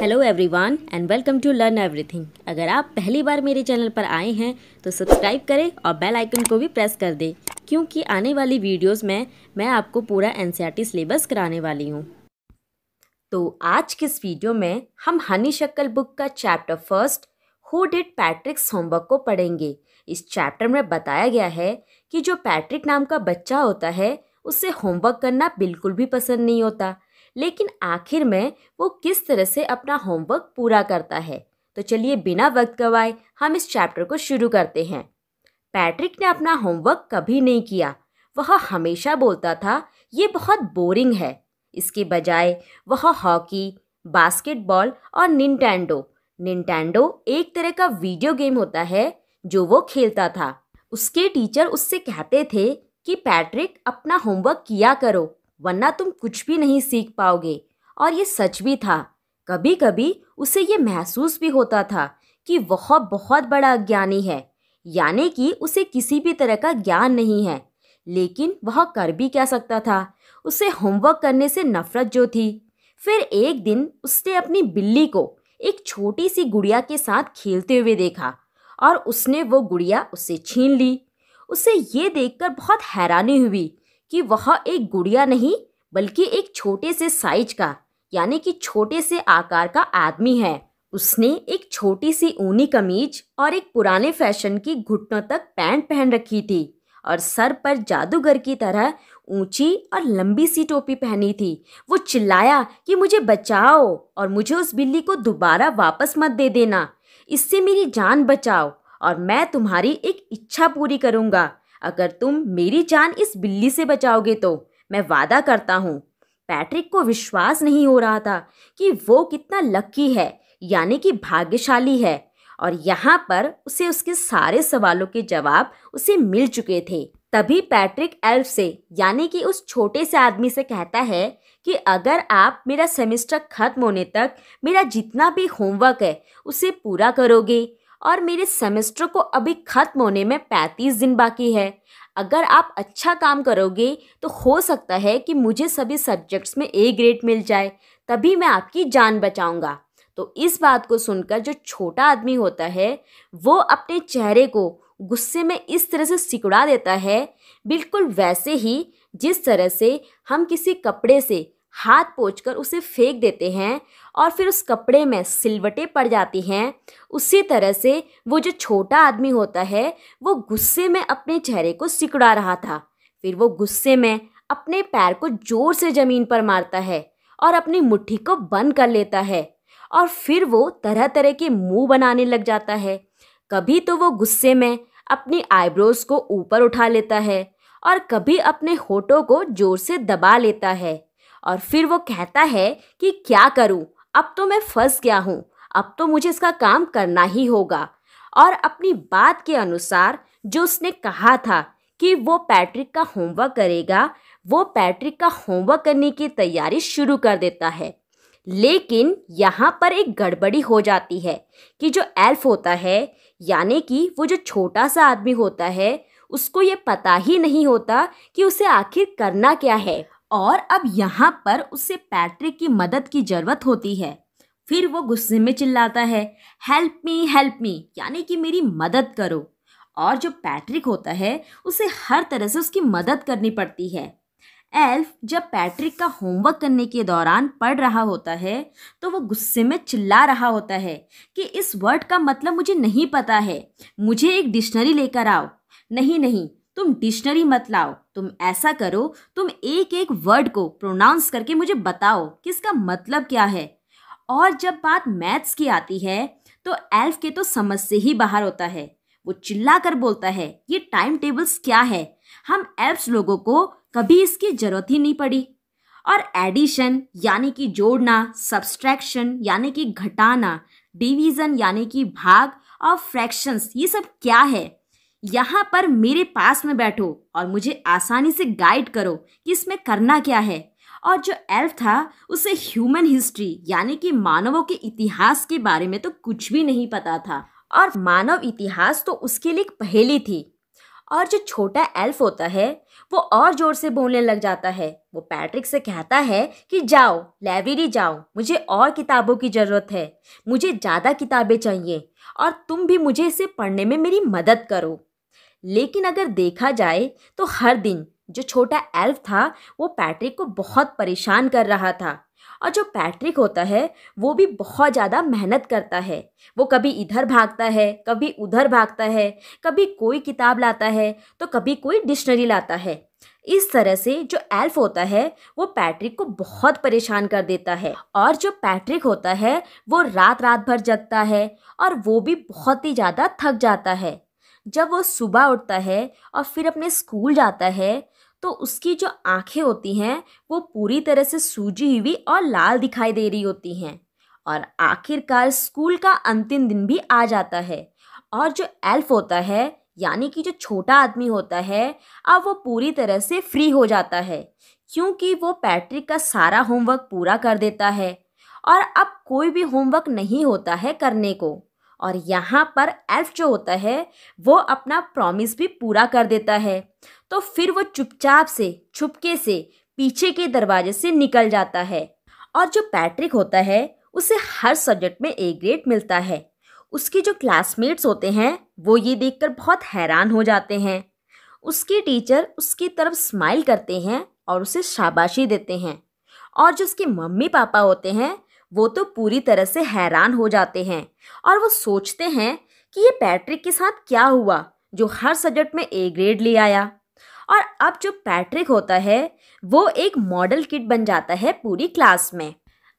hello everyone and welcome to learn everything अगर आप पहली बार मेरे चैनल पर आए हैं तो सब्सक्राइब करें और बेल आइकन को भी प्रेस कर दें क्योंकि आने वाली वीडियोस में मैं आपको पूरा एन सिलेबस e कराने वाली हूँ तो आज के इस वीडियो में हम हनी शक्ल बुक का chapter first who did Patrick's homework को पढ़ेंगे इस चैप्टर में बताया गया है कि जो पैट्रिक नाम का बच्चा होता है उसे होमवर्क करना बिल्कुल भी पसंद नहीं होता लेकिन आखिर में वो किस तरह से अपना होमवर्क पूरा करता है तो चलिए बिना वक्त गवाए हम इस चैप्टर को शुरू करते हैं पैट्रिक ने अपना होमवर्क कभी नहीं किया वह हमेशा बोलता था ये बहुत बोरिंग है इसके बजाय वह हॉकी बास्केटबॉल और निंटेंडो निंटेंडो एक तरह का वीडियो गेम होता है जो वो खेलता था उसके टीचर उससे कहते थे कि पैट्रिक अपना होमवर्क किया करो वरना तुम कुछ भी नहीं सीख पाओगे और ये सच भी था कभी कभी उसे ये महसूस भी होता था कि वह बहुत बड़ा ज्ञानी है यानी कि उसे किसी भी तरह का ज्ञान नहीं है लेकिन वह कर भी क्या सकता था उसे होमवर्क करने से नफरत जो थी फिर एक दिन उसने अपनी बिल्ली को एक छोटी सी गुड़िया के साथ खेलते हुए देखा और उसने वो गुड़िया उससे छीन ली उसे ये देखकर बहुत हैरानी हुई कि वह एक गुड़िया नहीं बल्कि एक छोटे से साइज का यानी कि छोटे से आकार का आदमी है उसने एक छोटी सी ऊनी कमीज और एक पुराने फैशन की घुटनों तक पैंट पहन रखी थी और सर पर जादूगर की तरह ऊंची और लंबी सी टोपी पहनी थी वो चिल्लाया कि मुझे बचाओ और मुझे उस बिल्ली को दोबारा वापस मत दे देना इससे मेरी जान बचाओ और मैं तुम्हारी एक इच्छा पूरी करूँगा अगर तुम मेरी जान इस बिल्ली से बचाओगे तो मैं वादा करता हूँ पैट्रिक को विश्वास नहीं हो रहा था कि वो कितना लक्की है यानी कि भाग्यशाली है और यहाँ पर उसे उसके सारे सवालों के जवाब उसे मिल चुके थे तभी पैट्रिक एल्फ से यानी कि उस छोटे से आदमी से कहता है कि अगर आप मेरा सेमेस्टर खत्म होने तक मेरा जितना भी होमवर्क है उसे पूरा करोगे और मेरे सेमेस्टर को अभी ख़त्म होने में पैंतीस दिन बाकी है अगर आप अच्छा काम करोगे तो हो सकता है कि मुझे सभी सब्जेक्ट्स में ए ग्रेड मिल जाए तभी मैं आपकी जान बचाऊंगा तो इस बात को सुनकर जो छोटा आदमी होता है वो अपने चेहरे को गुस्से में इस तरह से सिकुड़ा देता है बिल्कुल वैसे ही जिस तरह से हम किसी कपड़े से हाथ पोंछकर उसे फेंक देते हैं और फिर उस कपड़े में सिलवटें पड़ जाती हैं उसी तरह से वो जो छोटा आदमी होता है वो गुस्से में अपने चेहरे को सिकुड़ा रहा था फिर वो गुस्से में अपने पैर को जोर से ज़मीन पर मारता है और अपनी मुट्ठी को बंद कर लेता है और फिर वो तरह तरह के मुंह बनाने लग जाता है कभी तो वो गुस्से में अपनी आईब्रोज़ को ऊपर उठा लेता है और कभी अपने होठों को जोर से दबा लेता है और फिर वो कहता है कि क्या करूं अब तो मैं फंस गया हूं अब तो मुझे इसका काम करना ही होगा और अपनी बात के अनुसार जो उसने कहा था कि वो पैट्रिक का होमवर्क करेगा वो पैट्रिक का होमवर्क करने की तैयारी शुरू कर देता है लेकिन यहाँ पर एक गड़बड़ी हो जाती है कि जो एल्फ होता है यानी कि वो जो छोटा सा आदमी होता है उसको ये पता ही नहीं होता कि उसे आखिर करना क्या है और अब यहाँ पर उसे पैट्रिक की मदद की ज़रूरत होती है फिर वो गुस्से में चिल्लाता है हेल्प मी हेल्प मी यानी कि मेरी मदद करो और जो पैट्रिक होता है उसे हर तरह से उसकी मदद करनी पड़ती है एल्फ जब पैट्रिक का होमवर्क करने के दौरान पढ़ रहा होता है तो वो गुस्से में चिल्ला रहा होता है कि इस वर्ड का मतलब मुझे नहीं पता है मुझे एक डिक्शनरी लेकर आओ नहीं नहीं तुम डिक्शनरी मत लाओ तुम ऐसा करो तुम एक एक वर्ड को प्रोनाउंस करके मुझे बताओ कि इसका मतलब क्या है और जब बात मैथ्स की आती है तो एल्फ के तो समझ से ही बाहर होता है वो चिल्ला कर बोलता है ये टाइम टेबल्स क्या है हम एल्फ्स लोगों को कभी इसकी ज़रूरत ही नहीं पड़ी और एडिशन यानी कि जोड़ना सब्सट्रैक्शन यानी कि घटाना डिवीज़न यानी कि भाग और फ्रैक्शंस ये सब क्या है यहाँ पर मेरे पास में बैठो और मुझे आसानी से गाइड करो कि इसमें करना क्या है और जो एल्फ था उसे ह्यूमन हिस्ट्री यानी कि मानवों के इतिहास के बारे में तो कुछ भी नहीं पता था और मानव इतिहास तो उसके लिए एक पहेली थी और जो छोटा एल्फ होता है वो और ज़ोर से बोलने लग जाता है वो पैट्रिक से कहता है कि जाओ लाइब्रेरी जाओ मुझे और किताबों की ज़रूरत है मुझे ज़्यादा किताबें चाहिए और तुम भी मुझे इसे पढ़ने में मेरी मदद करो लेकिन अगर देखा जाए तो हर दिन जो छोटा एल्फ था वो पैट्रिक को बहुत परेशान कर रहा था और जो पैट्रिक होता है वो भी बहुत ज़्यादा मेहनत करता है वो कभी इधर भागता है कभी उधर भागता है कभी कोई किताब लाता है तो कभी कोई डिक्शनरी लाता है इस तरह से जो एल्फ होता है वो पैट्रिक को बहुत परेशान कर देता है और जो पैट्रिक होता है वो रात रात भर जगता है और वो भी बहुत ही ज़्यादा थक जाता है जब वो सुबह उठता है और फिर अपने स्कूल जाता है तो उसकी जो आँखें होती हैं वो पूरी तरह से सूजी हुई और लाल दिखाई दे रही होती हैं और आखिरकार स्कूल का अंतिम दिन भी आ जाता है और जो एल्फ होता है यानी कि जो छोटा आदमी होता है अब वो पूरी तरह से फ्री हो जाता है क्योंकि वो पैट्रिक का सारा होमवर्क पूरा कर देता है और अब कोई भी होमवर्क नहीं होता है करने को और यहाँ पर एल्फ जो होता है वो अपना प्रॉमिस भी पूरा कर देता है तो फिर वो चुपचाप से छुपके से पीछे के दरवाजे से निकल जाता है और जो पैट्रिक होता है उसे हर सब्जेक्ट में ए ग्रेड मिलता है उसके जो क्लासमेट्स होते हैं वो ये देखकर बहुत हैरान हो जाते हैं उसके टीचर उसकी तरफ स्माइल करते हैं और उसे शाबाशी देते हैं और जो उसके मम्मी पापा होते हैं वो तो पूरी तरह से हैरान हो जाते हैं और वो सोचते हैं कि ये पैट्रिक के साथ क्या हुआ जो हर सब्जेक्ट में ए ग्रेड ले आया और अब जो पैट्रिक होता है वो एक मॉडल किट बन जाता है पूरी क्लास में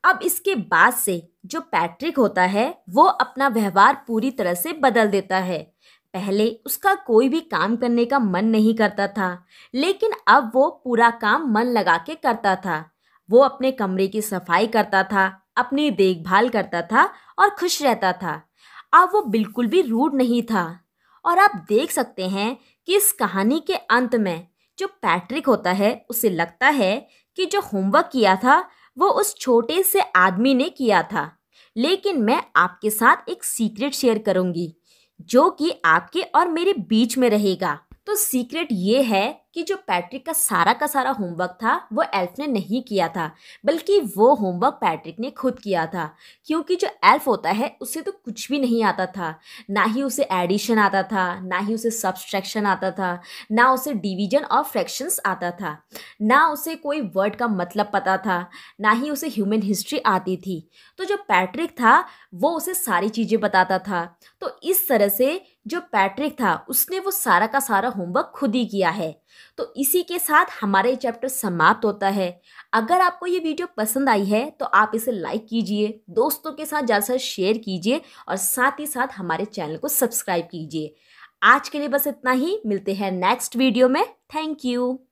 अब इसके बाद से जो पैट्रिक होता है वो अपना व्यवहार पूरी तरह से बदल देता है पहले उसका कोई भी काम करने का मन नहीं करता था लेकिन अब वो पूरा काम मन लगा के करता था वो अपने कमरे की सफाई करता था अपनी देखभाल करता था और खुश रहता था अब वो बिल्कुल भी रूढ़ नहीं था और आप देख सकते हैं कि इस कहानी के अंत में जो पैट्रिक होता है उसे लगता है कि जो होमवर्क किया था वो उस छोटे से आदमी ने किया था लेकिन मैं आपके साथ एक सीक्रेट शेयर करूंगी जो कि आपके और मेरे बीच में रहेगा तो सीक्रेट ये है कि जो पैट्रिक का सारा का सारा होमवर्क था वो एल्फ ने नहीं किया था बल्कि वो होमवर्क पैट्रिक ने खुद किया था क्योंकि जो एल्फ होता है उसे तो कुछ भी नहीं आता था ना ही उसे एडिशन आता था ना ही उसे सब्सट्रैक्शन आता था ना उसे डिवीजन और फ्रैक्शंस आता था ना उसे कोई वर्ड का मतलब पता था ना ही उसे ह्यूमन हिस्ट्री आती थी तो जो पैट्रिक था वो उसे सारी चीज़ें बताता था तो इस तरह से जो पैट्रिक था उसने वो सारा का सारा होमवर्क खुद ही किया है तो इसी के साथ हमारा ये चैप्टर समाप्त होता है अगर आपको ये वीडियो पसंद आई है तो आप इसे लाइक कीजिए दोस्तों के साथ ज़्यादा से शेयर कीजिए और साथ ही साथ हमारे चैनल को सब्सक्राइब कीजिए आज के लिए बस इतना ही मिलते हैं नेक्स्ट वीडियो में थैंक यू